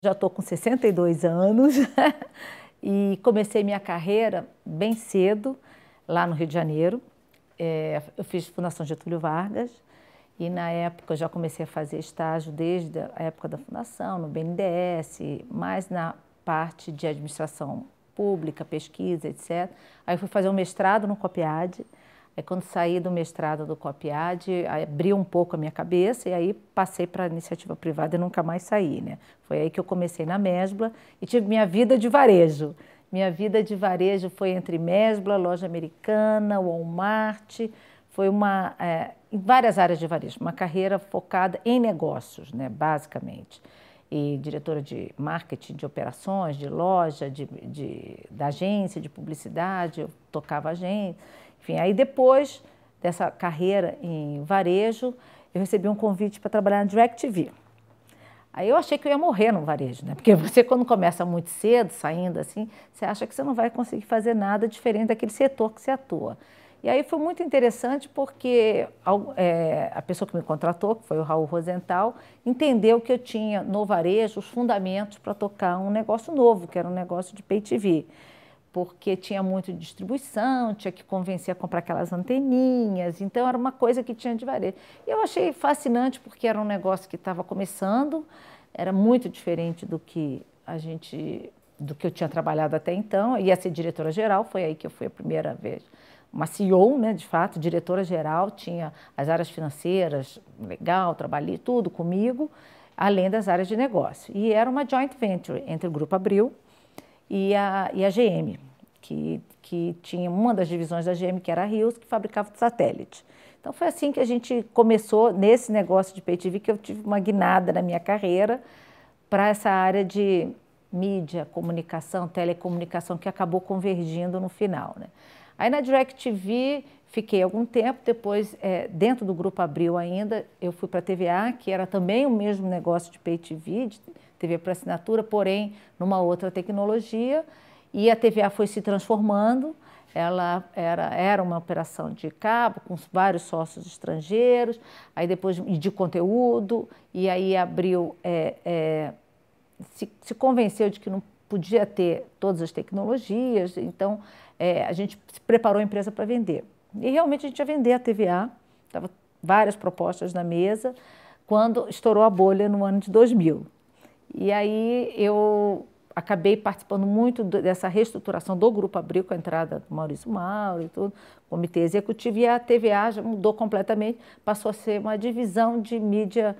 Já estou com 62 anos e comecei minha carreira bem cedo, lá no Rio de Janeiro. É, eu fiz Fundação Getúlio Vargas e, na época, já comecei a fazer estágio desde a época da fundação, no BNDES, mais na parte de administração pública, pesquisa, etc. Aí fui fazer um mestrado no Copiad. É quando saí do mestrado do COPIAD, abriu um pouco a minha cabeça e aí passei para a iniciativa privada e nunca mais saí, né? Foi aí que eu comecei na Mesbla e tive minha vida de varejo. Minha vida de varejo foi entre Mesbla, loja americana, Walmart, foi uma é, em várias áreas de varejo, uma carreira focada em negócios, né, basicamente. E diretora de marketing, de operações, de loja, de, de da agência, de publicidade, eu tocava agência. Enfim, aí depois dessa carreira em varejo, eu recebi um convite para trabalhar na DirecTV. Aí eu achei que eu ia morrer no varejo, né? Porque você, quando começa muito cedo, saindo assim, você acha que você não vai conseguir fazer nada diferente daquele setor que você atua. E aí foi muito interessante porque é, a pessoa que me contratou, que foi o Raul Rosenthal, entendeu que eu tinha no varejo os fundamentos para tocar um negócio novo, que era um negócio de pay TV porque tinha muito distribuição, tinha que convencer a comprar aquelas anteninhas, então era uma coisa que tinha de varejo. E eu achei fascinante porque era um negócio que estava começando, era muito diferente do que a gente do que eu tinha trabalhado até então, ia ser diretora geral, foi aí que eu fui a primeira vez. Uma CEO, né, de fato, diretora geral, tinha as áreas financeiras, legal, trabalhei tudo comigo, além das áreas de negócio. E era uma joint venture entre o Grupo Abril e a, e a GM que, que tinha uma das divisões da GM, que era a Rios, que fabricava satélite. Então foi assim que a gente começou nesse negócio de PTV, que eu tive uma guinada na minha carreira para essa área de mídia, comunicação, telecomunicação, que acabou convergindo no final. Né? Aí na DirecTV fiquei algum tempo, depois, é, dentro do Grupo Abril ainda, eu fui para a TVA, que era também o mesmo negócio de PTV, de TV por assinatura, porém numa outra tecnologia. E a TVA foi se transformando, ela era, era uma operação de cabo com vários sócios estrangeiros, aí depois de conteúdo, e aí abriu, é, é, se, se convenceu de que não podia ter todas as tecnologias, então é, a gente preparou a empresa para vender. E realmente a gente ia vender a TVA, estava várias propostas na mesa, quando estourou a bolha no ano de 2000. E aí eu acabei participando muito dessa reestruturação do Grupo Abril, com a entrada do Maurício Mauro e tudo, comitê executivo, e a TVA já mudou completamente, passou a ser uma divisão de mídia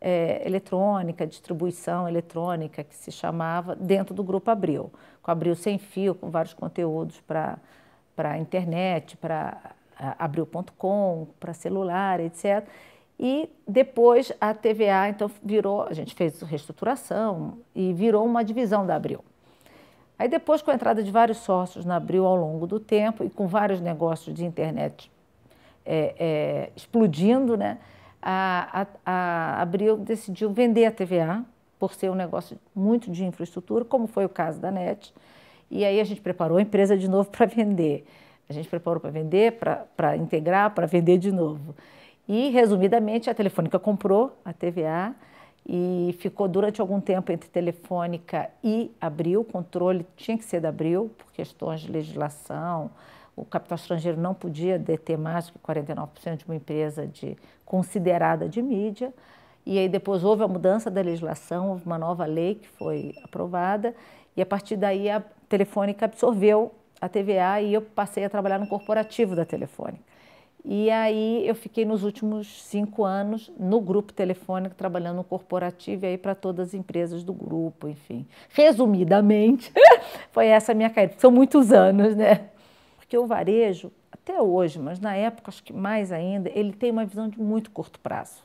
é, eletrônica, distribuição eletrônica, que se chamava, dentro do Grupo Abril. Com Abril Sem Fio, com vários conteúdos para a internet, para abril.com, para celular, etc. E depois a TVA, então, virou, a gente fez reestruturação e virou uma divisão da Abril. Aí depois, com a entrada de vários sócios na Abril ao longo do tempo e com vários negócios de internet é, é, explodindo, né, a, a, a Abril decidiu vender a TVA por ser um negócio muito de infraestrutura, como foi o caso da NET. E aí a gente preparou a empresa de novo para vender. A gente preparou para vender, para integrar, para vender de novo. E, resumidamente, a Telefônica comprou a TVA e ficou durante algum tempo entre Telefônica e Abril. O controle tinha que ser da Abril, por questões de legislação. O capital estrangeiro não podia deter mais que 49% de uma empresa de, considerada de mídia. E aí depois houve a mudança da legislação, houve uma nova lei que foi aprovada e a partir daí a Telefônica absorveu a TVA e eu passei a trabalhar no corporativo da Telefônica. E aí eu fiquei nos últimos cinco anos no grupo telefônico, trabalhando no corporativo e aí para todas as empresas do grupo, enfim. Resumidamente, foi essa a minha carreira. São muitos anos, né? Porque o varejo, até hoje, mas na época acho que mais ainda, ele tem uma visão de muito curto prazo.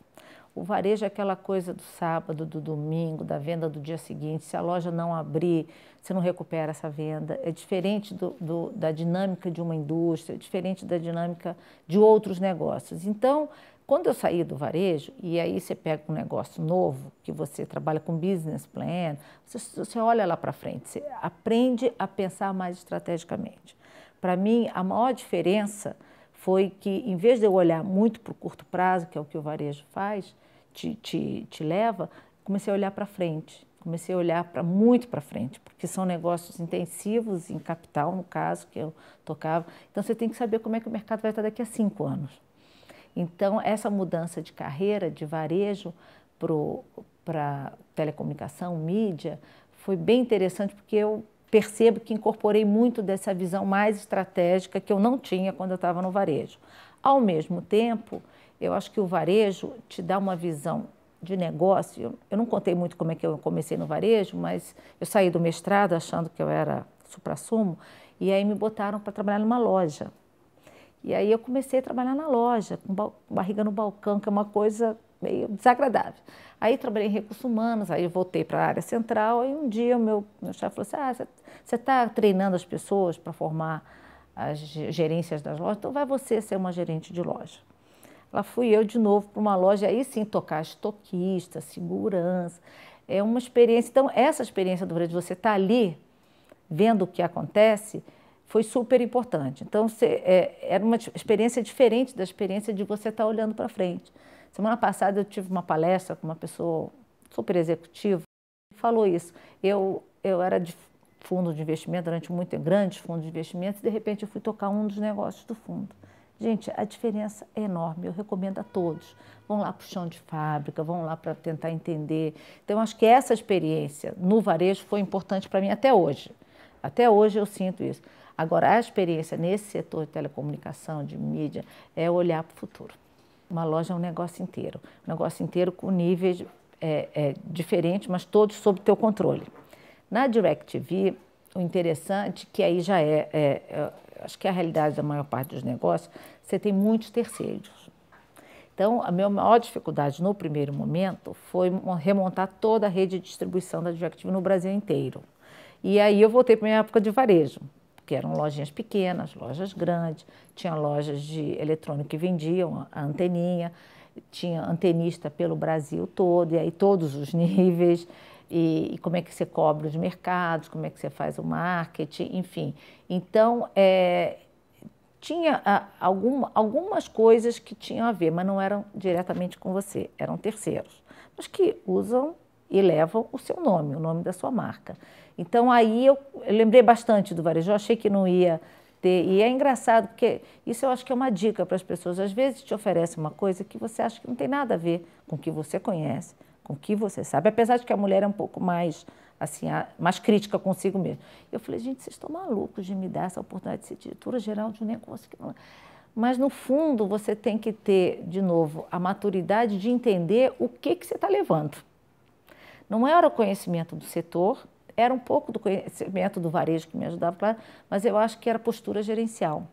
O varejo é aquela coisa do sábado, do domingo, da venda do dia seguinte. Se a loja não abrir, você não recupera essa venda. É diferente do, do, da dinâmica de uma indústria, é diferente da dinâmica de outros negócios. Então, quando eu saí do varejo, e aí você pega um negócio novo, que você trabalha com business plan, você, você olha lá para frente, você aprende a pensar mais estrategicamente. Para mim, a maior diferença foi que, em vez de eu olhar muito para o curto prazo, que é o que o varejo faz, te, te, te leva, comecei a olhar para frente. Comecei a olhar para muito para frente, porque são negócios intensivos em capital, no caso que eu tocava. Então você tem que saber como é que o mercado vai estar daqui a cinco anos. Então essa mudança de carreira, de varejo para telecomunicação, mídia, foi bem interessante porque eu percebo que incorporei muito dessa visão mais estratégica que eu não tinha quando eu estava no varejo. Ao mesmo tempo, eu acho que o varejo te dá uma visão de negócio. Eu, não contei muito como é que eu comecei no varejo, mas eu saí do mestrado achando que eu era supra-sumo, e aí me botaram para trabalhar numa loja. E aí eu comecei a trabalhar na loja, com barriga no balcão, que é uma coisa meio desagradável. Aí trabalhei em recursos humanos, aí voltei para a área central, e um dia o meu, meu chefe falou assim, ah, você está treinando as pessoas para formar as gerências das lojas, então vai você ser uma gerente de loja. Lá fui eu de novo para uma loja, aí sim tocar estoquista, segurança. É uma experiência. Então, essa experiência do Brasil, você estar tá ali vendo o que acontece, foi super importante. Então, você, é, era uma experiência diferente da experiência de você estar tá olhando para frente. Semana passada eu tive uma palestra com uma pessoa super executiva que falou isso. Eu, eu era de fundo de investimento durante muito grandes fundos de investimento e de repente eu fui tocar um dos negócios do fundo. Gente, a diferença é enorme, eu recomendo a todos. Vão lá para o chão de fábrica, vão lá para tentar entender. Então, acho que essa experiência no varejo foi importante para mim até hoje. Até hoje eu sinto isso. Agora, a experiência nesse setor de telecomunicação, de mídia, é olhar para o futuro. Uma loja é um negócio inteiro. Um negócio inteiro com níveis é, é, diferentes, mas todos sob teu controle. Na DirecTV, o interessante é que aí já é, é, é acho que é a realidade da maior parte dos negócios, você tem muitos terceiros. Então, a minha maior dificuldade no primeiro momento foi remontar toda a rede de distribuição da Directive no Brasil inteiro. E aí eu voltei para minha época de varejo, que eram lojinhas pequenas, lojas grandes, tinha lojas de eletrônico que vendiam a anteninha, tinha antenista pelo Brasil todo, e aí todos os níveis. E, e, como é que você cobra os mercados, como é que você faz o marketing, enfim. Então, é, tinha ah, algum, algumas coisas que tinham a ver, mas não eram diretamente com você, eram terceiros, mas que usam e levam o seu nome, o nome da sua marca. Então, aí eu, eu lembrei bastante do varejo, eu achei que não ia ter. E é engraçado, porque isso eu acho que é uma dica para as pessoas. Às vezes te oferece uma coisa que você acha que não tem nada a ver com o que você conhece com o que você sabe, apesar de que a mulher é um pouco mais assim, mais crítica consigo mesmo. Eu falei, gente, vocês estão malucos de me dar essa oportunidade de ser diretora geral de um negócio que não é. Mas, no fundo, você tem que ter, de novo, a maturidade de entender o que, que você está levando. Não era o conhecimento do setor, era um pouco do conhecimento do varejo que me ajudava, claro, mas eu acho que era postura gerencial.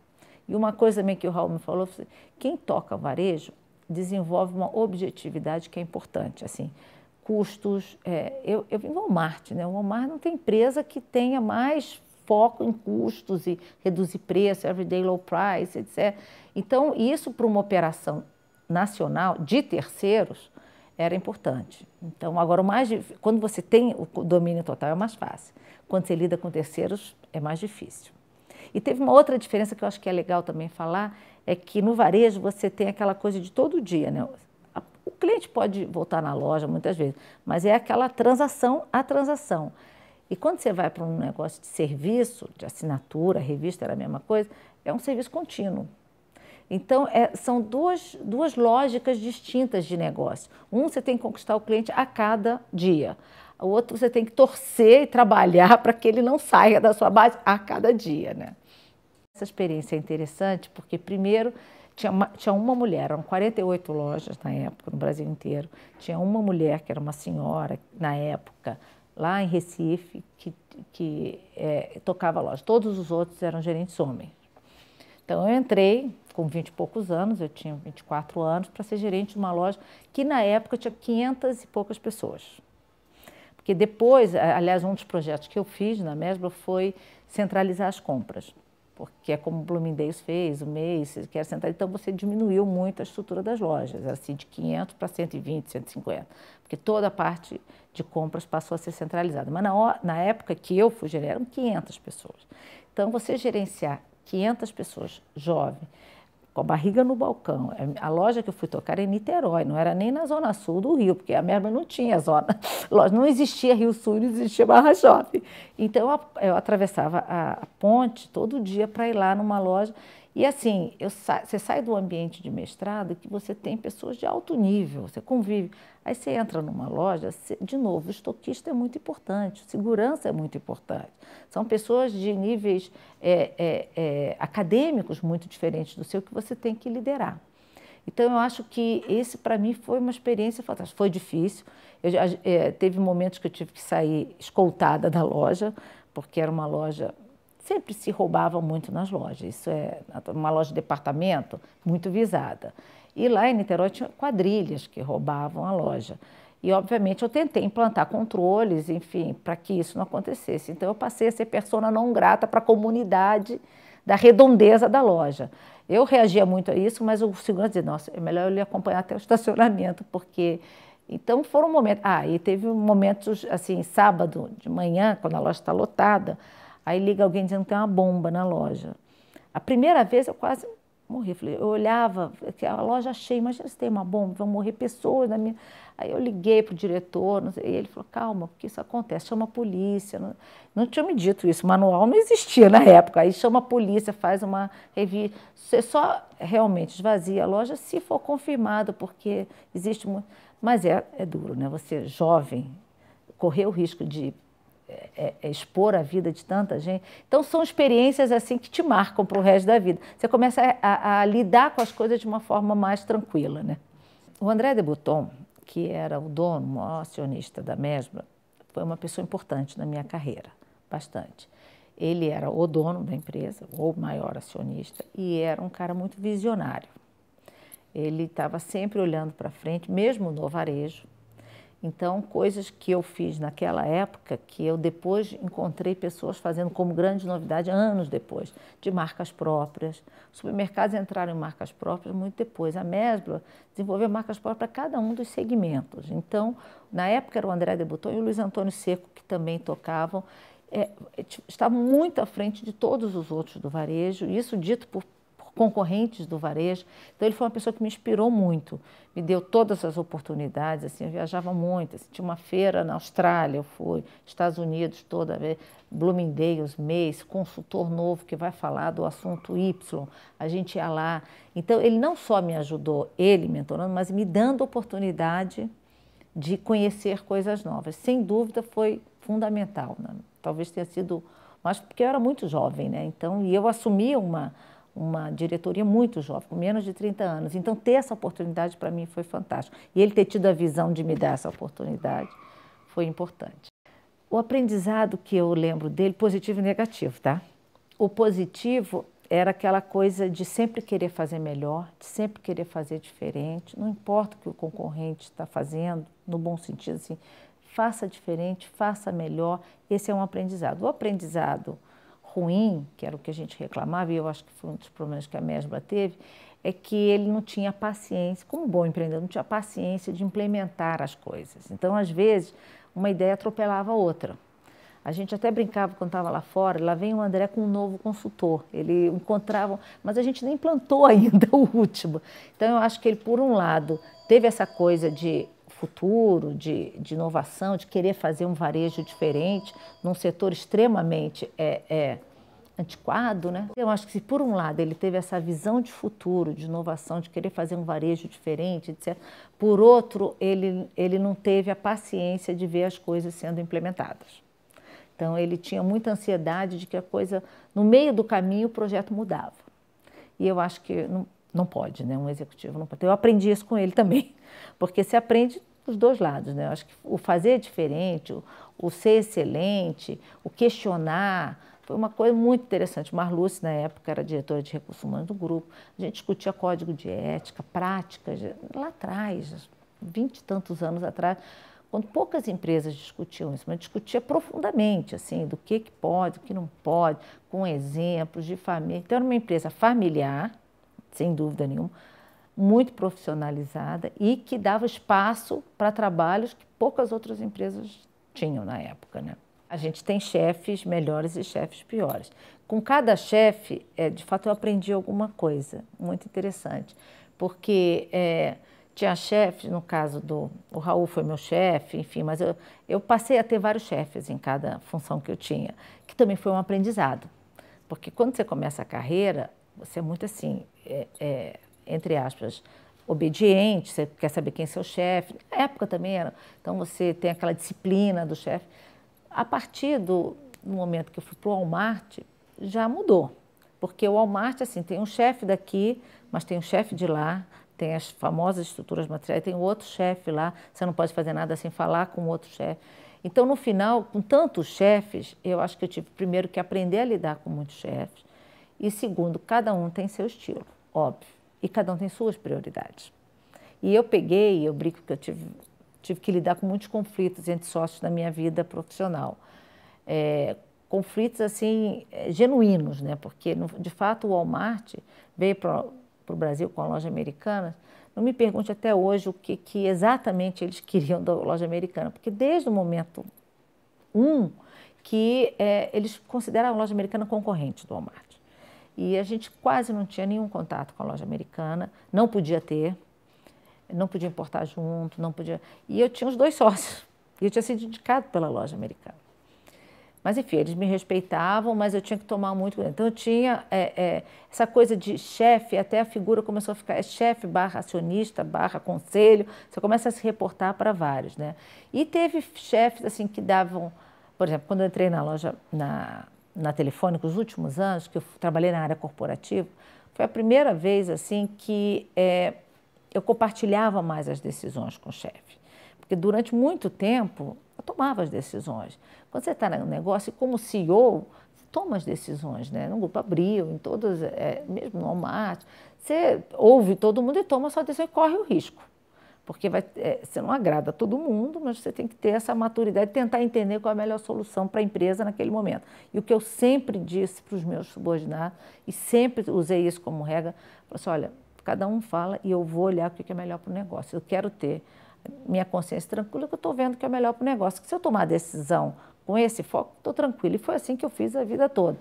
E uma coisa também que o Raul me falou, quem toca varejo desenvolve uma objetividade que é importante, assim, custos. É, eu, eu vim no Walmart, né? O Walmart não tem empresa que tenha mais foco em custos e reduzir preço, everyday low price, etc. Então, isso para uma operação nacional de terceiros era importante. Então, agora, mais quando você tem o domínio total é mais fácil. Quando você lida com terceiros é mais difícil. E teve uma outra diferença que eu acho que é legal também falar, é que no varejo você tem aquela coisa de todo dia, né? O cliente pode voltar na loja muitas vezes, mas é aquela transação a transação. E quando você vai para um negócio de serviço, de assinatura, revista era a mesma coisa, é um serviço contínuo. Então, é, são duas, duas lógicas distintas de negócio. Um, você tem que conquistar o cliente a cada dia. O outro, você tem que torcer e trabalhar para que ele não saia da sua base a cada dia, né? Essa experiência é interessante porque, primeiro, tinha uma, tinha uma mulher, eram 48 lojas na época, no Brasil inteiro. Tinha uma mulher, que era uma senhora, na época, lá em Recife, que, que é, tocava a loja. Todos os outros eram gerentes homens. Então, eu entrei com 20 e poucos anos, eu tinha 24 anos, para ser gerente de uma loja que, na época, tinha 500 e poucas pessoas. Porque depois, aliás, um dos projetos que eu fiz na Mesbla foi centralizar as compras porque é como o Bloomingdale's fez, o Macy's, quer sentar. Então você diminuiu muito a estrutura das lojas, assim de 500 para 120, 150, porque toda a parte de compras passou a ser centralizada. Mas na, na época que eu fui, eram 500 pessoas. Então você gerenciar 500 pessoas jovem com a barriga no balcão. É, a loja que eu fui tocar era é em Niterói, não era nem na zona sul do Rio, porque a merda não tinha zona. Loja, não existia Rio Sul, não existia Barra Shopping. Então eu atravessava a ponte todo dia para ir lá numa loja e assim, sa você sai do ambiente de mestrado que você tem pessoas de alto nível, você convive. Aí você entra numa loja, você, de novo, o estoquista é muito importante, segurança é muito importante. São pessoas de níveis é, é, é, acadêmicos muito diferentes do seu que você tem que liderar. Então, eu acho que esse, para mim, foi uma experiência fantástica. Foi difícil. Eu, é, teve momentos que eu tive que sair escoltada da loja, porque era uma loja sempre se roubava muito nas lojas. Isso é uma loja de departamento muito visada. E lá em Niterói tinha quadrilhas que roubavam a loja. E, obviamente, eu tentei implantar controles, enfim, para que isso não acontecesse. Então, eu passei a ser persona não grata para a comunidade da redondeza da loja. Eu reagia muito a isso, mas o segurança dizia, nossa, é melhor eu lhe acompanhar até o estacionamento, porque... Então, foram momentos... Ah, e teve momentos, assim, sábado de manhã, quando a loja está lotada, Aí liga alguém dizendo que tem uma bomba na loja. A primeira vez eu quase morri. Eu olhava, a loja cheia, imagina se tem uma bomba, vão morrer pessoas na minha. Aí eu liguei para o diretor, sei, e ele falou: calma, porque isso acontece, chama a polícia. Não, não tinha me dito isso, o manual não existia na época. Aí chama a polícia, faz uma revista. Você só realmente esvazia a loja se for confirmado, porque existe. Mas é, é duro, né? Você, jovem, correr o risco de é, é, é, expor a vida de tanta gente. Então, são experiências assim que te marcam para o resto da vida. Você começa a, a, lidar com as coisas de uma forma mais tranquila. Né? O André de que era o dono, o maior acionista da mesma, foi uma pessoa importante na minha carreira, bastante. Ele era o dono da empresa, ou maior acionista, e era um cara muito visionário. Ele estava sempre olhando para frente, mesmo no varejo, então, coisas que eu fiz naquela época, que eu depois encontrei pessoas fazendo como grande novidade anos depois, de marcas próprias. Os supermercados entraram em marcas próprias muito depois. A Mesbla desenvolveu marcas próprias para cada um dos segmentos. Então, na época era o André Debuton e o Luiz Antônio Seco, que também tocavam. É, estavam muito à frente de todos os outros do varejo, isso dito por concorrentes do varejo. Então ele foi uma pessoa que me inspirou muito, me deu todas as oportunidades, assim, eu viajava muito, assim, tinha uma feira na Austrália, eu fui, Estados Unidos toda vez, Bloomingdale's, mês, consultor novo que vai falar do assunto Y, a gente ia lá. Então ele não só me ajudou, ele mentorando, mas me dando oportunidade de conhecer coisas novas. Sem dúvida foi fundamental, né? talvez tenha sido mas porque eu era muito jovem, né? Então, e eu assumia uma, uma diretoria muito jovem, com menos de 30 anos. Então, ter essa oportunidade para mim foi fantástico. E ele ter tido a visão de me dar essa oportunidade foi importante. O aprendizado que eu lembro dele, positivo e negativo, tá? O positivo era aquela coisa de sempre querer fazer melhor, de sempre querer fazer diferente, não importa o que o concorrente está fazendo, no bom sentido, assim, faça diferente, faça melhor. Esse é um aprendizado. O aprendizado ruim, que era o que a gente reclamava, e eu acho que foi um dos problemas que a MESBA teve, é que ele não tinha paciência, como bom empreendedor, não tinha paciência de implementar as coisas. Então, às vezes, uma ideia atropelava a outra. A gente até brincava quando estava lá fora, lá vem o André com um novo consultor. Ele encontrava, mas a gente nem plantou ainda o último. Então eu acho que ele, por um lado, teve essa coisa de futuro, de, de inovação, de querer fazer um varejo diferente num setor extremamente é, é, antiquado, né? Eu acho que se por um lado ele teve essa visão de futuro, de inovação, de querer fazer um varejo diferente, etc. Por outro, ele, ele não teve a paciência de ver as coisas sendo implementadas. Então ele tinha muita ansiedade de que a coisa, no meio do caminho, o projeto mudava. E eu acho que não, não pode, né? Um executivo não pode. Eu aprendi isso com ele também, porque se aprende os dois lados, né? Eu acho que o fazer diferente, o, o ser excelente, o questionar, foi uma coisa muito interessante. Marluce, na época, era diretora de recursos humanos do grupo. A gente discutia código de ética, práticas, lá atrás, vinte e tantos anos atrás, quando poucas empresas discutiam isso, mas discutia profundamente, assim, do que, que pode, o que não pode, com exemplos de família. Então, era uma empresa familiar, sem dúvida nenhuma, muito profissionalizada e que dava espaço para trabalhos que poucas outras empresas tinham na época. Né? A gente tem chefes melhores e chefes piores. Com cada chefe, é, de fato, eu aprendi alguma coisa muito interessante, porque é, tinha chefes, no caso do o Raul foi meu chefe, enfim, mas eu, eu passei a ter vários chefes em cada função que eu tinha, que também foi um aprendizado, porque quando você começa a carreira, você é muito assim, é, é, entre aspas, obediente, você quer saber quem é seu chefe. Na época também era. Então você tem aquela disciplina do chefe. A partir do momento que eu fui para o Walmart, já mudou. Porque o Walmart, assim, tem um chefe daqui, mas tem um chefe de lá, tem as famosas estruturas materiais, tem outro chefe lá, você não pode fazer nada sem falar com outro chefe. Então, no final, com tantos chefes, eu acho que eu tive primeiro que aprender a lidar com muitos chefes, e segundo, cada um tem seu estilo, óbvio. E cada um tem suas prioridades. E eu peguei, eu brinco que eu tive, tive que lidar com muitos conflitos entre sócios na minha vida profissional. É, conflitos assim é, genuínos, né? Porque de fato o Walmart veio para o Brasil com a loja americana. Não me pergunte até hoje o que, que, exatamente eles queriam da loja americana, porque desde o momento um que é, eles consideraram a loja americana concorrente do Walmart e a gente quase não tinha nenhum contato com a loja americana, não podia ter, não podia importar junto, não podia. E eu tinha os dois sócios, e eu tinha sido indicado pela loja americana. Mas enfim, eles me respeitavam, mas eu tinha que tomar muito cuidado. Então eu tinha é, é, essa coisa de chefe, até a figura começou a ficar é chefe barra acionista, barra conselho, você começa a se reportar para vários, né? E teve chefes assim que davam, por exemplo, quando eu entrei na loja, na na Telefônica, os últimos anos que eu trabalhei na área corporativa, foi a primeira vez assim que é, eu compartilhava mais as decisões com o chefe. Porque durante muito tempo eu tomava as decisões. Quando você está no negócio, como CEO, você toma as decisões, né? No Grupo Abril, em todas, é, mesmo no Walmart, você ouve todo mundo e toma a sua decisão e corre o risco porque vai, é, você não agrada a todo mundo, mas você tem que ter essa maturidade, tentar entender qual é a melhor solução para a empresa naquele momento. E o que eu sempre disse para os meus subordinados, e sempre usei isso como regra, assim, olha, cada um fala e eu vou olhar o que é melhor para o negócio. Eu quero ter minha consciência tranquila que eu estou vendo que é melhor para o negócio. Que se eu tomar a decisão com esse foco, estou tranquila. E foi assim que eu fiz a vida toda,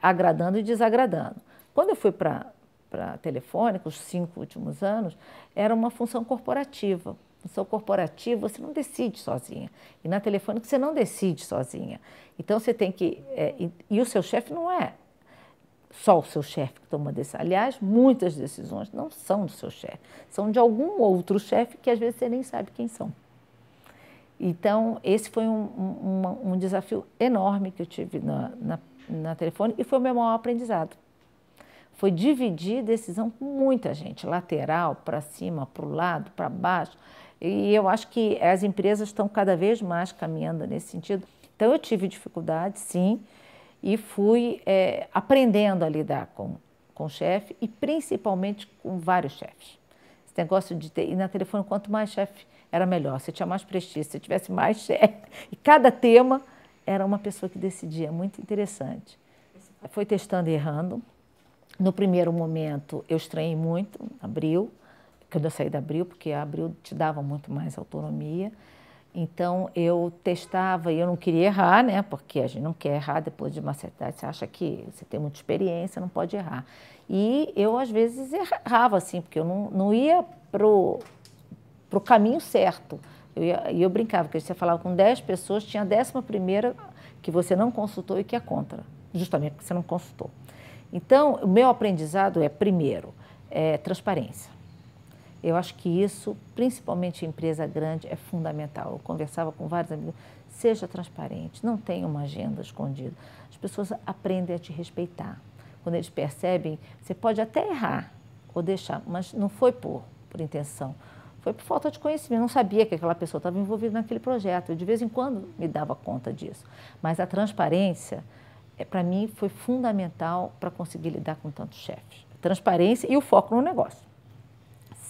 agradando e desagradando. Quando eu fui para para telefônica, os cinco últimos anos, era uma função corporativa. Função corporativa você não decide sozinha. E na telefônica você não decide sozinha. Então você tem que. É, e, e, o seu chefe não é só o seu chefe que toma decisão. Aliás, muitas decisões não são do seu chefe, são de algum outro chefe que às vezes você nem sabe quem são. Então, esse foi um, um, um desafio enorme que eu tive na, na, na telefone e foi o meu maior aprendizado. Foi dividir decisão com muita gente, lateral, para cima, para o lado, para baixo. E eu acho que as empresas estão cada vez mais caminhando nesse sentido. Então eu tive dificuldade, sim, e fui é, aprendendo a lidar com, com o chefe e principalmente com vários chefes. Esse negócio de ter, e na telefone, quanto mais chefe, era melhor. Se tinha mais prestígio, se tivesse mais chefe. E cada tema era uma pessoa que decidia, muito interessante. Foi testando e errando, no primeiro momento, eu estranhei muito, abril, quando eu saí da abril, porque a abril te dava muito mais autonomia. Então, eu testava e eu não queria errar, né? Porque a gente não quer errar depois de uma certa idade. Você acha que você tem muita experiência, não pode errar. E eu, às vezes, errava, assim, porque eu não, não ia pro, pro caminho certo. Eu e eu brincava, porque você falava com 10 pessoas, tinha a décima primeira que você não consultou e que é contra. Justamente porque você não consultou. Então, o meu aprendizado é, primeiro, é, transparência. Eu acho que isso, principalmente em empresa grande, é fundamental. Eu conversava com vários amigos. Seja transparente, não tenha uma agenda escondida. As pessoas aprendem a te respeitar. Quando eles percebem, você pode até errar ou deixar, mas não foi por, por intenção. Foi por falta de conhecimento. Eu não sabia que aquela pessoa estava envolvida naquele projeto. Eu, de vez em quando, me dava conta disso. Mas a transparência é, para mim, foi fundamental para conseguir lidar com tantos chefes. transparência e o foco no negócio.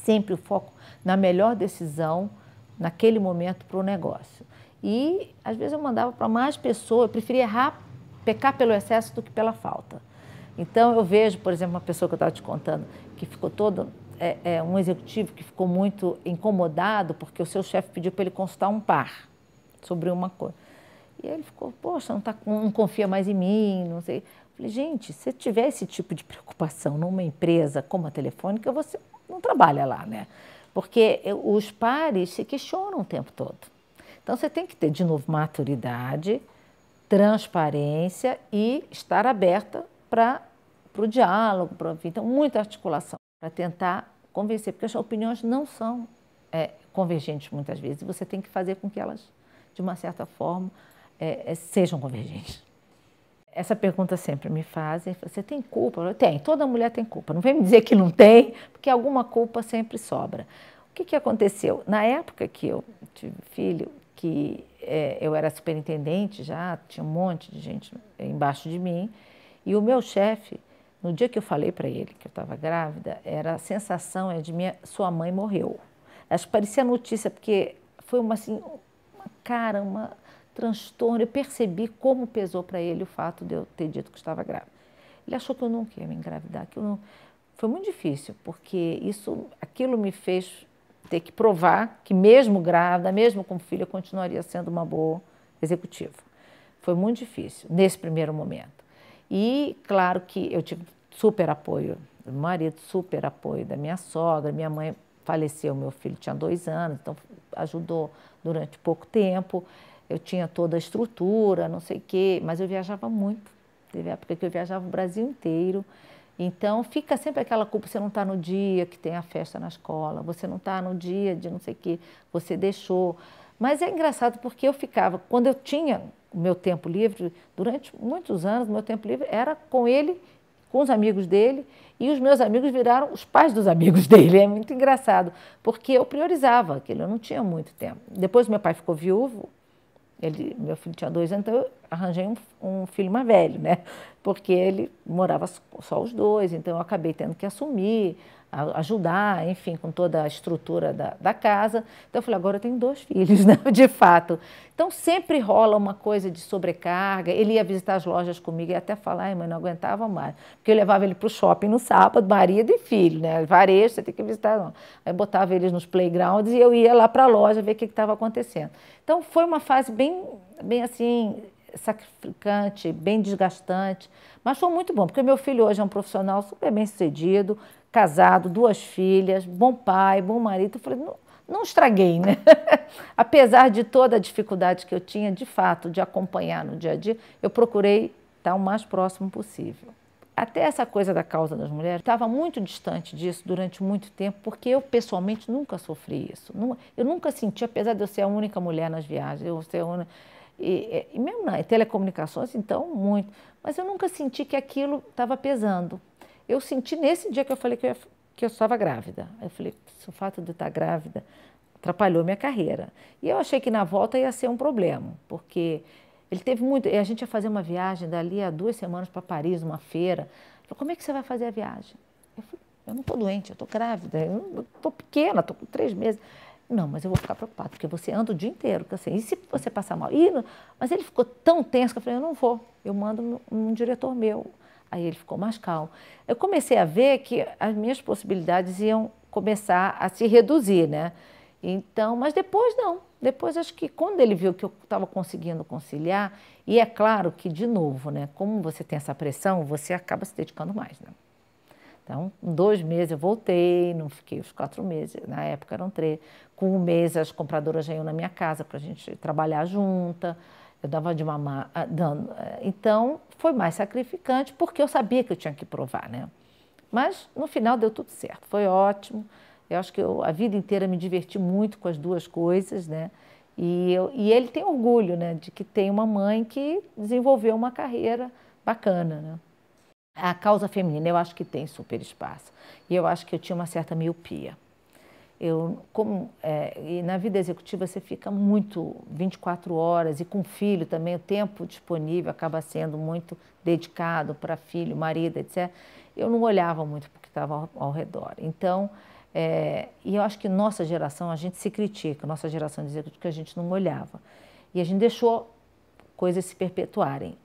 Sempre o foco na melhor decisão naquele momento para o negócio. E, às vezes, eu mandava para mais pessoas, eu preferia errar, pecar pelo excesso do que pela falta. Então, eu vejo, por exemplo, uma pessoa que eu estava te contando, que ficou todo é, é, um executivo que ficou muito incomodado porque o seu chefe pediu para ele consultar um par sobre uma coisa aí ele ficou, poxa, não, tá, não confia mais em mim, não sei. falei, gente, se tiver esse tipo de preocupação numa empresa como a Telefônica, você não trabalha lá, né? Porque eh, os pares se questionam o tempo todo. Então você tem que ter, de novo, maturidade, transparência e estar aberta para o diálogo, para então muita articulação para tentar convencer, porque as opiniões não são é, convergentes muitas vezes. Você tem que fazer com que elas, de uma certa forma, é, é, sejam convergentes. Essa pergunta sempre me fazem, você tem culpa? Eu tenho, toda mulher tem culpa. Não vem me dizer que não tem, porque alguma culpa sempre sobra. O que, que aconteceu? Na época que eu tive filho, que é, eu era superintendente já, tinha um monte de gente embaixo de mim, e o meu chefe, no dia que eu falei para ele que eu estava grávida, era a sensação é de minha sua mãe morreu. Acho que parecia notícia porque foi uma assim, uma cara, uma transtorno. Eu percebi como pesou para ele o fato de eu ter dito que estava grávida. Ele achou que eu nunca ia me engravidar, não... Foi muito difícil, porque isso, aquilo me fez ter que provar que mesmo grávida, mesmo com filho, eu continuaria sendo uma boa executiva. Foi muito difícil nesse primeiro momento. E claro que eu tive super apoio do marido, super apoio da minha sogra, minha mãe faleceu, meu filho tinha dois anos, então ajudou durante pouco tempo eu tinha toda a estrutura, não sei o quê, mas eu viajava muito. Teve época que eu viajava o Brasil inteiro. Então fica sempre aquela culpa, você não está no dia que tem a festa na escola, você não está no dia de não sei o quê, você deixou. Mas é engraçado porque eu ficava, quando eu tinha o meu tempo livre, durante muitos anos, meu tempo livre era com ele, com os amigos dele, e os meus amigos viraram os pais dos amigos dele. É muito engraçado, porque eu priorizava aquilo, eu não tinha muito tempo. Depois meu pai ficou viúvo, ele, meu filho tinha dois anos, então eu arranjei um, um, filho mais velho, né? Porque ele morava só os dois, então eu acabei tendo que assumir ajudar, enfim, com toda a estrutura da, da casa. Então eu falei, agora eu tenho dois filhos, né? de fato. Então sempre rola uma coisa de sobrecarga. Ele ia visitar as lojas comigo e até falar, ai mãe, não aguentava mais. Porque eu levava ele para o shopping no sábado, marido e filho, né? Varejo, você tem que visitar. Não. Aí botava eles nos playgrounds e eu ia lá para a loja ver o que estava acontecendo. Então foi uma fase bem, bem assim, sacrificante, bem desgastante, mas foi muito bom, porque meu filho hoje é um profissional super bem sucedido, casado, duas filhas, bom pai, bom marido. Eu falei, não, não estraguei, né? Apesar de toda a dificuldade que eu tinha, de fato, de acompanhar no dia a dia, eu procurei estar o mais próximo possível. Até essa coisa da causa das mulheres estava muito distante disso durante muito tempo, porque eu pessoalmente nunca sofri isso. Eu nunca senti, apesar de eu ser a única mulher nas viagens, eu ser a única, e, e mesmo na telecomunicações, então, muito. Mas eu nunca senti que aquilo estava pesando. Eu senti nesse dia que eu falei que eu, que eu estava grávida. Eu falei, o fato de estar grávida atrapalhou minha carreira. E eu achei que na volta ia ser um problema, porque ele teve muito. A gente ia fazer uma viagem dali a duas semanas para Paris, uma feira. Ele falou, como é que você vai fazer a viagem? Eu falei, eu não estou doente, eu estou grávida, eu estou pequena, estou com três meses. Não, mas eu vou ficar preocupado, porque você anda o dia inteiro, cansei. E se você passar mal? E, mas ele ficou tão tenso que eu falei, eu não vou, eu mando um diretor meu Aí ele ficou mais calmo. Eu comecei a ver que as minhas possibilidades iam começar a se reduzir, né? Então, mas depois não. Depois acho que quando ele viu que eu estava conseguindo conciliar, e é claro que de novo, né? Como você tem essa pressão, você acaba se dedicando mais, né? Então, dois meses eu voltei, não fiquei os quatro meses, na época eram três. Com um mês as compradoras já iam na minha casa para a gente trabalhar junta eu dava de mamar. Ah, dando, eh, então, foi mais sacrificante, porque eu sabia que eu tinha que provar, né? Mas, no final, deu tudo certo. Foi ótimo. Eu acho que eu, a vida inteira me diverti muito com as duas coisas, né? E, eu, e ele tem orgulho, né? De que tem uma mãe que desenvolveu uma carreira bacana, né? A causa feminina, eu acho que tem super espaço. E eu acho que eu tinha uma certa miopia. Eu, como, é, e na vida executiva você fica muito 24 horas e com filho também, o tempo disponível acaba sendo muito dedicado para filho, marido, etc. Eu não olhava muito porque estava ao, ao, redor. Então, é, e eu acho que nossa geração, a gente se critica, nossa geração de executivo, que a gente não olhava. E a gente deixou coisas se perpetuarem.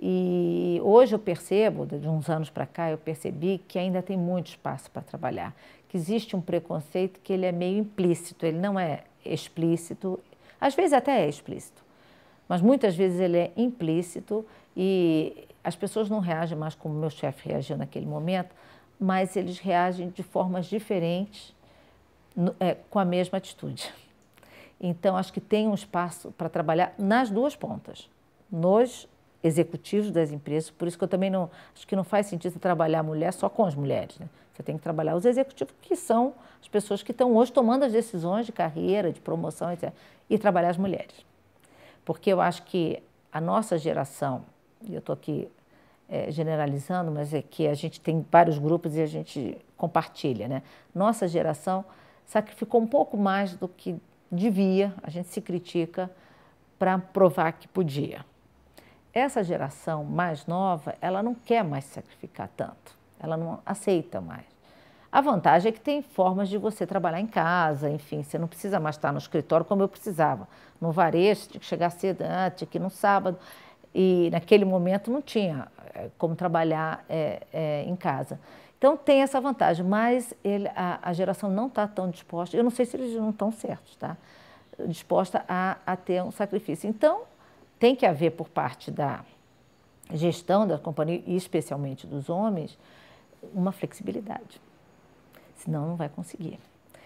E hoje eu percebo, de uns anos para cá, eu percebi que ainda tem muito espaço para trabalhar, que existe um preconceito que ele é meio implícito, ele não é explícito, às vezes até é explícito, mas muitas vezes ele é implícito e as pessoas não reagem mais como meu chefe reagiu naquele momento, mas eles reagem de formas diferentes é, com a mesma atitude. Então, acho que tem um espaço para trabalhar nas duas pontas, nos executivos das empresas, por isso que eu também não acho que não faz sentido trabalhar a mulher só com as mulheres. Né? Você tem que trabalhar os executivos, que são as pessoas que estão hoje tomando as decisões de carreira, de promoção, etc. E trabalhar as mulheres. Porque eu acho que a nossa geração, e eu estou aqui é, generalizando, mas é que a gente tem vários grupos e a gente compartilha, né? Nossa geração sacrificou um pouco mais do que devia, a gente se critica para provar que podia essa geração mais nova, ela não quer mais sacrificar tanto, ela não aceita mais. A vantagem é que tem formas de você trabalhar em casa, enfim, você não precisa mais estar no escritório como eu precisava. No varejo, tinha que chegar cedo, ah, tinha que ir no sábado. E naquele momento não tinha eh, como trabalhar é, é, em casa. Então tem essa vantagem, mas ele, a, a, geração não está tão disposta, eu não sei se eles não estão certos, tá? Disposta a, a ter um sacrifício. Então tem que haver por parte da gestão da companhia, e especialmente dos homens, uma flexibilidade. Senão não vai conseguir.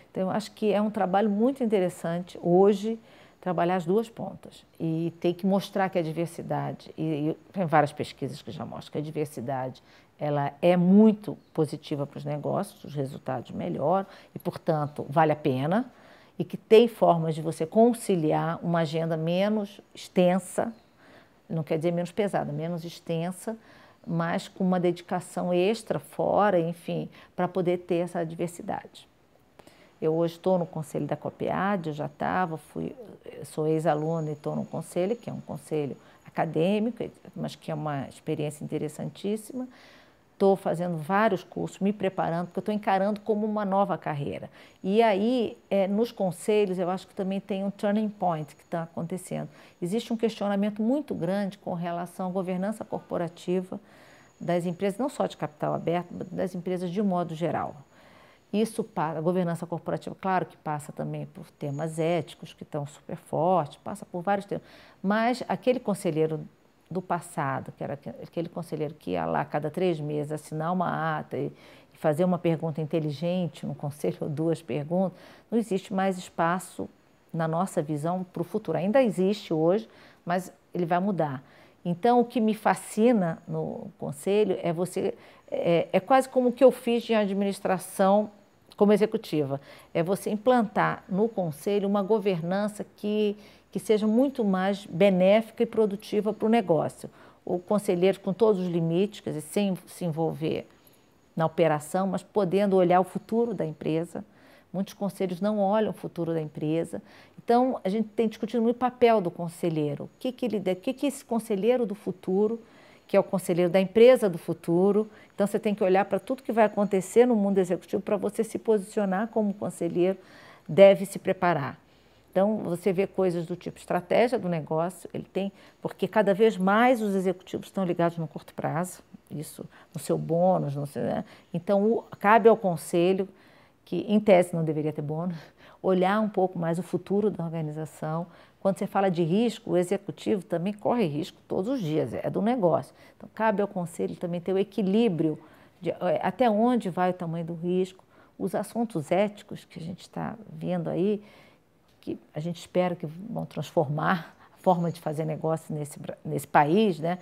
Então, eu acho que é um trabalho muito interessante hoje trabalhar as duas pontas e tem que mostrar que a diversidade, e, e tem várias pesquisas que já mostram que a diversidade ela é muito positiva para os negócios, os resultados melhoram e, portanto, vale a pena e que tem formas de você conciliar uma agenda menos extensa, não quer dizer menos pesada, menos extensa, mas com uma dedicação extra, fora, enfim, para poder ter essa diversidade. Eu hoje estou no conselho da COPEAD, eu já estava, fui, sou ex-aluna e estou no conselho, que é um conselho acadêmico, mas que é uma experiência interessantíssima estou fazendo vários cursos, me preparando, porque estou encarando como uma nova carreira. E aí, é, nos conselhos, eu acho que também tem um turning point que está acontecendo. Existe um questionamento muito grande com relação à governança corporativa das empresas, não só de capital aberto, mas das empresas de modo geral. Isso para a governança corporativa, claro que passa também por temas éticos que estão super fortes, passa por vários temas, mas aquele conselheiro do passado, que era aquele conselheiro que ia lá cada três meses assinar uma ata e fazer uma pergunta inteligente, um conselho ou duas perguntas, não existe mais espaço na nossa visão para o futuro. Ainda existe hoje, mas ele vai mudar. Então, o que me fascina no conselho é você. É, é quase como o que eu fiz de administração como executiva: é você implantar no conselho uma governança que que seja muito mais benéfica e produtiva para o negócio. O conselheiro com todos os limites, quer dizer, sem se envolver na operação, mas podendo olhar o futuro da empresa. Muitos conselhos não olham o futuro da empresa. Então, a gente tem discutido muito o papel do conselheiro. O que, que, ele, o que, que esse conselheiro do futuro, que é o conselheiro da empresa do futuro, então você tem que olhar para tudo que vai acontecer no mundo executivo para você se posicionar como conselheiro, deve se preparar. Então, você vê coisas do tipo estratégia do negócio, ele tem, porque cada vez mais os executivos estão ligados no curto prazo, isso no seu bônus, né? então o, cabe ao conselho, que em tese não deveria ter bônus, olhar um pouco mais o futuro da organização. Quando você fala de risco, o executivo também corre risco todos os dias, é do negócio. Então, cabe ao conselho também ter o equilíbrio de é, até onde vai o tamanho do risco, os assuntos éticos que a gente está vendo aí que a gente espera que vão transformar a forma de fazer negócio nesse, nesse país, né?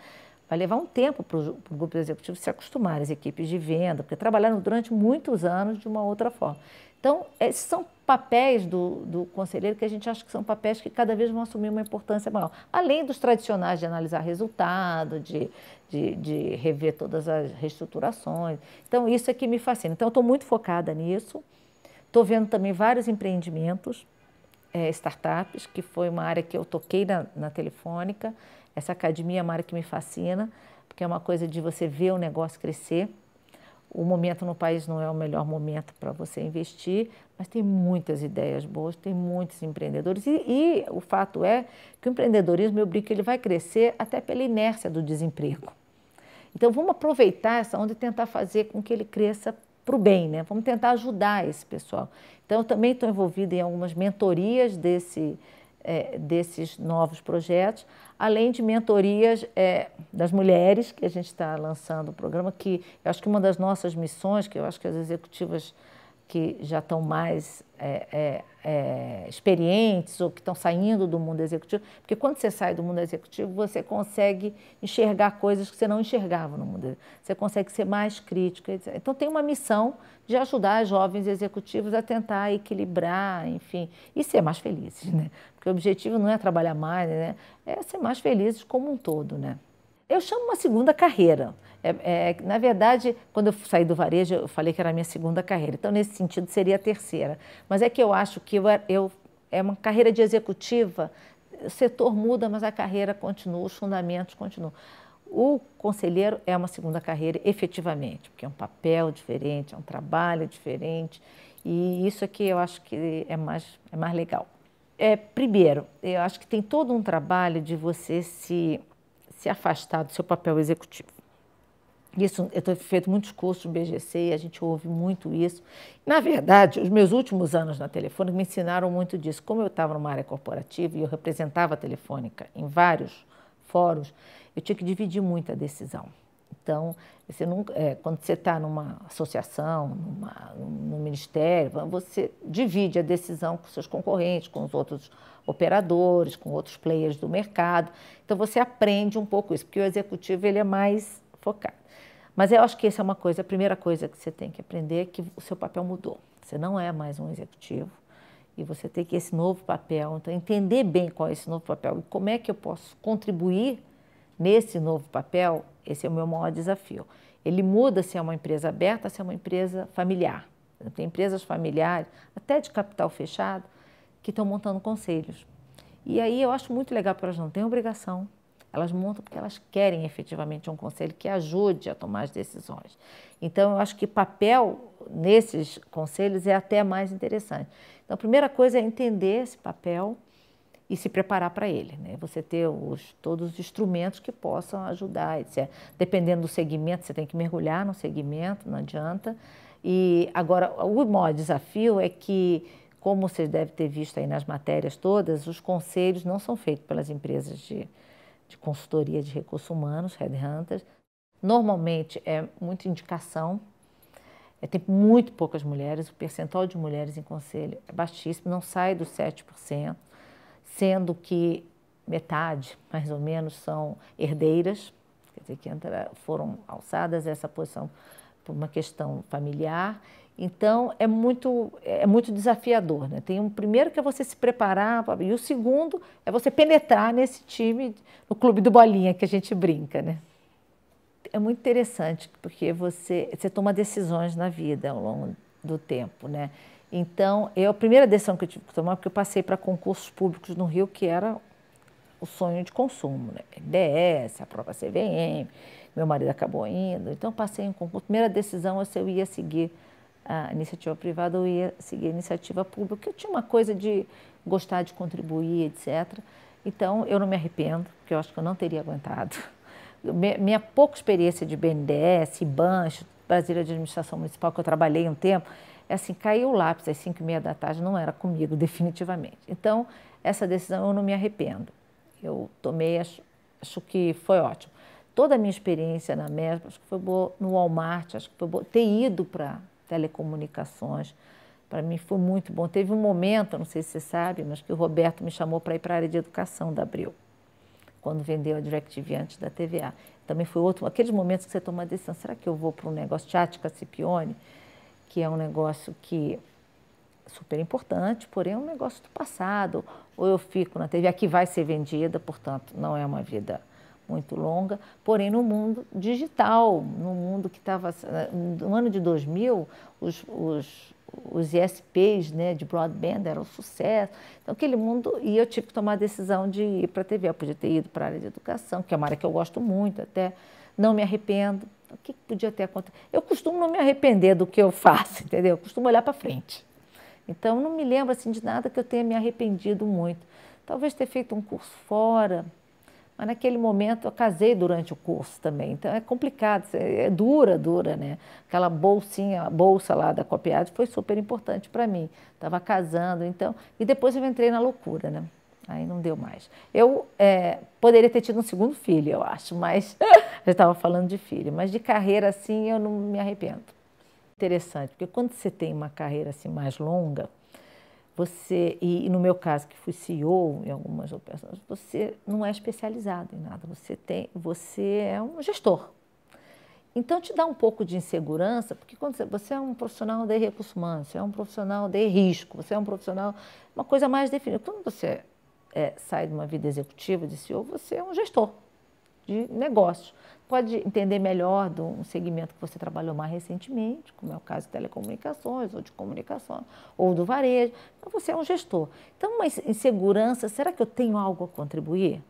Vai levar um tempo para o grupo executivo se acostumar, as equipes de venda, porque trabalharam durante muitos anos de uma outra forma. Então, esses são papéis do, do conselheiro que a gente acha que são papéis que cada vez vão assumir uma importância maior. Além dos tradicionais de analisar resultado, de, de, de rever todas as reestruturações. Então, isso é que me fascina. Então, estou muito focada nisso. Estou vendo também vários empreendimentos é, startups, que foi uma área que eu toquei na, na Telefônica. Essa academia é uma área que me fascina, porque é uma coisa de você ver o negócio crescer. O momento no país não é o melhor momento para você investir, mas tem muitas ideias boas, tem muitos empreendedores. E, e, o fato é que o empreendedorismo, eu brinco, ele vai crescer até pela inércia do desemprego. Então vamos aproveitar essa onda e tentar fazer com que ele cresça para o bem, né? Vamos tentar ajudar esse pessoal. Então, eu também estou envolvida em algumas mentorias desse, é, desses novos projetos, além de mentorias é, das mulheres, que a gente está lançando o programa, que eu acho que uma das nossas missões, que eu acho que as executivas que já estão mais é, é, é, experientes ou que estão saindo do mundo executivo, porque quando você sai do mundo executivo, você consegue enxergar coisas que você não enxergava no mundo. Você consegue ser mais crítico. Então, tem uma missão de ajudar jovens executivos a tentar equilibrar, enfim, e ser mais felizes, né? Porque o objetivo não é trabalhar mais, né? É ser mais felizes como um todo, né? Eu chamo uma segunda carreira. É, é, na verdade, quando eu saí do varejo, eu falei que era a minha segunda carreira. Então, nesse sentido, seria a terceira. Mas é que eu acho que eu, eu é uma carreira de executiva. O setor muda, mas a carreira continua, os fundamentos continuam. O conselheiro é uma segunda carreira, efetivamente, porque é um papel diferente, é um trabalho diferente. E isso aqui é eu acho que é mais, é mais legal. É, primeiro, eu acho que tem todo um trabalho de você se se afastar do seu papel executivo. Isso, eu tenho feito muitos cursos no BGC e a gente ouve muito isso. Na verdade, os meus últimos anos na Telefônica me ensinaram muito disso. Como eu estava numa área corporativa e eu representava a Telefônica em vários fóruns, eu tinha que dividir muito a decisão. Então, você nunca, é, quando você está numa associação, numa, num ministério, você divide a decisão com seus concorrentes, com os outros operadores, com outros players do mercado. Então você aprende um pouco isso, porque o executivo ele é mais focado. Mas eu acho que essa é uma coisa, a primeira coisa que você tem que aprender que o seu papel mudou. Você não é mais um executivo e você tem que esse novo papel, então entender bem qual é esse novo papel e como é que eu posso contribuir nesse novo papel, esse é o meu maior desafio. Ele muda se é uma empresa aberta, se é uma empresa familiar. Tem empresas familiares, até de capital fechado, que estão montando conselhos. E aí eu acho muito legal, porque elas não têm obrigação, elas montam porque elas querem efetivamente um conselho que ajude a tomar as decisões. Então, eu acho que papel nesses conselhos é até mais interessante. Então, a primeira coisa é entender esse papel e se preparar para ele. Né? Você ter os, todos os instrumentos que possam ajudar, etc. É, dependendo do segmento, você tem que mergulhar no segmento, não adianta. E agora, o maior desafio é que como vocês devem ter visto aí nas matérias todas, os conselhos não são feitos pelas empresas de, de consultoria de recursos humanos, headhunters. Normalmente é muita indicação, é, tem muito poucas mulheres, o percentual de mulheres em conselho é baixíssimo, não sai dos 7%, sendo que metade, mais ou menos, são herdeiras, quer dizer, que entra, foram alçadas a essa posição por uma questão familiar então é muito é muito desafiador, né? Tem um primeiro que é você se preparar e o segundo é você penetrar nesse time, no clube do bolinha que a gente brinca, né? É muito interessante porque você você toma decisões na vida ao longo do tempo, né? Então, eu, é a primeira decisão que eu tive que tomar, porque eu passei para concursos públicos no Rio, que era o sonho de consumo, né? BNDES, a prova CVM, meu marido acabou indo. Então, passei em concurso. A primeira decisão é se eu ia seguir a iniciativa privada, ou ia seguir a iniciativa pública, porque eu tinha uma coisa de gostar de contribuir, etc. Então, eu não me arrependo, porque eu acho que eu não teria aguentado. Minha pouca experiência de BNDES, IBAN, Brasília de Administração Municipal, que eu trabalhei um tempo, é assim, caiu o lápis às 5 e meia da tarde, não era comigo, definitivamente. Então, essa decisão eu não me arrependo. Eu tomei, acho, acho que foi ótimo. Toda a minha experiência na MESP, acho que foi boa, no Walmart, acho que foi boa, ter ido para telecomunicações. Para mim foi muito bom. Teve um momento, não sei se você sabe, mas que o Roberto me chamou para ir para a área de educação da Abril, quando vendeu a DirecTV antes da TVA. Também foi outro, aqueles momentos que você toma a decisão, será que eu vou para um negócio de Cipione, que é um negócio que é super importante, porém é um negócio do passado, ou eu fico na TVA que vai ser vendida, portanto, não é uma vida muito longa, porém no mundo digital, no mundo que estava. No ano de 2000, os, os, os ISPs né, de broadband eram um sucesso. Então, aquele mundo. E eu tive que tomar a decisão de ir para a TV. Eu podia ter ido para a área de educação, que é uma área que eu gosto muito até. Não me arrependo. O que podia ter acontecido? Eu costumo não me arrepender do que eu faço, entendeu? Eu costumo olhar para frente. Então, não me lembro assim, de nada que eu tenha me arrependido muito. Talvez ter feito um curso fora, mas naquele momento eu casei durante o curso também, então é complicado, é dura, dura, né? Aquela bolsinha, a bolsa lá da Copiade foi super importante para mim. Estava casando, então. E depois eu entrei na loucura, né? Aí não deu mais. Eu é, poderia ter tido um segundo filho, eu acho, mas já estava falando de filho. Mas de carreira assim eu não me arrependo. Interessante, porque quando você tem uma carreira assim mais longa, você, e, no meu caso, que fui CEO em algumas operações, você não é especializado em nada, você, tem, você é um gestor. Então, te dá um pouco de insegurança, porque quando você, você é um profissional de recursos humanos, você é um profissional de risco, você é um profissional, uma coisa mais definida. Quando você é, sai de uma vida executiva de CEO, você é um gestor de negócios pode entender melhor de um segmento que você trabalhou mais recentemente, como é o caso de telecomunicações ou de comunicações, ou do varejo. Então, você é um gestor. Então, uma insegurança, será que eu tenho algo a contribuir?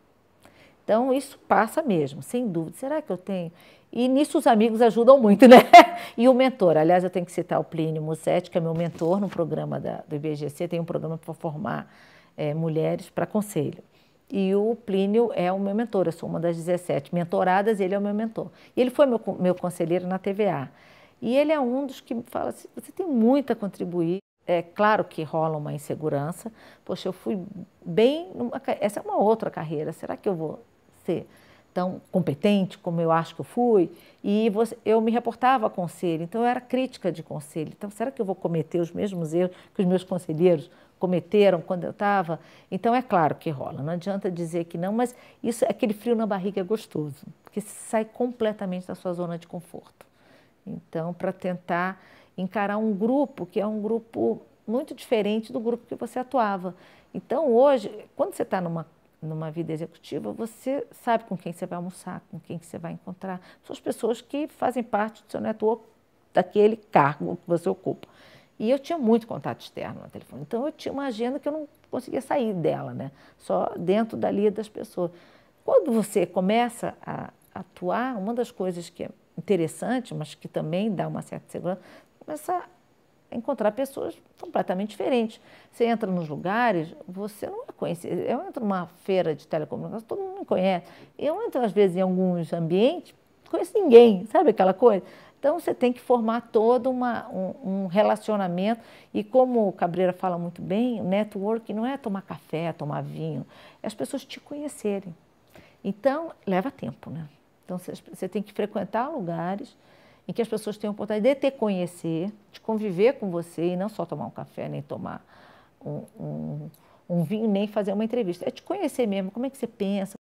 Então, isso passa mesmo, sem dúvida. Será que eu tenho? E nisso os amigos ajudam muito, né? E o mentor. Aliás, eu tenho que citar o Plínio Mussetti, que é meu mentor no programa da, do IBGC, tem um programa para formar é, mulheres para conselho e o Plínio é o meu mentor, eu sou uma das 17 mentoradas, ele é o meu mentor. E ele foi meu, meu conselheiro na TVA. E ele é um dos que fala assim, você tem muito a contribuir. É claro que rola uma insegurança. Poxa, eu fui bem. Numa, essa é uma outra carreira. Será que eu vou ser tão competente como eu acho que eu fui? E você, eu me reportava a conselho, então eu era crítica de conselho. Então, será que eu vou cometer os mesmos erros que os meus conselheiros? cometeram quando eu estava. Então é claro que rola, não adianta dizer que não, mas isso, aquele frio na barriga é gostoso, porque você sai completamente da sua zona de conforto. Então, para tentar encarar um grupo que é um grupo muito diferente do grupo que você atuava. Então, hoje, quando você está numa, numa vida executiva, você sabe com quem você vai almoçar, com quem que você vai encontrar. São as pessoas que fazem parte do seu network, daquele cargo que você ocupa. E eu tinha muito contato externo no telefone. Então eu tinha uma agenda que eu não conseguia sair dela, né? Só dentro dali das pessoas. Quando você começa a atuar, uma das coisas que é interessante, mas que também dá uma certa segurança, começa a encontrar pessoas completamente diferentes. Você entra nos lugares, você não é conhecido. Eu entro numa feira de telecomunicações, todo mundo me conhece. Eu entro, às vezes, em alguns ambientes, não conheço ninguém, sabe aquela coisa? Então você tem que formar todo uma, um, um, relacionamento. E como o Cabreira fala muito bem, o network não é tomar café, tomar vinho, é as pessoas te conhecerem. Então leva tempo, né? Então você tem que frequentar lugares em que as pessoas tenham a oportunidade de te conhecer, de conviver com você e não só tomar um café, nem tomar um, um, um vinho, nem fazer uma entrevista. É te conhecer mesmo, como é que você pensa,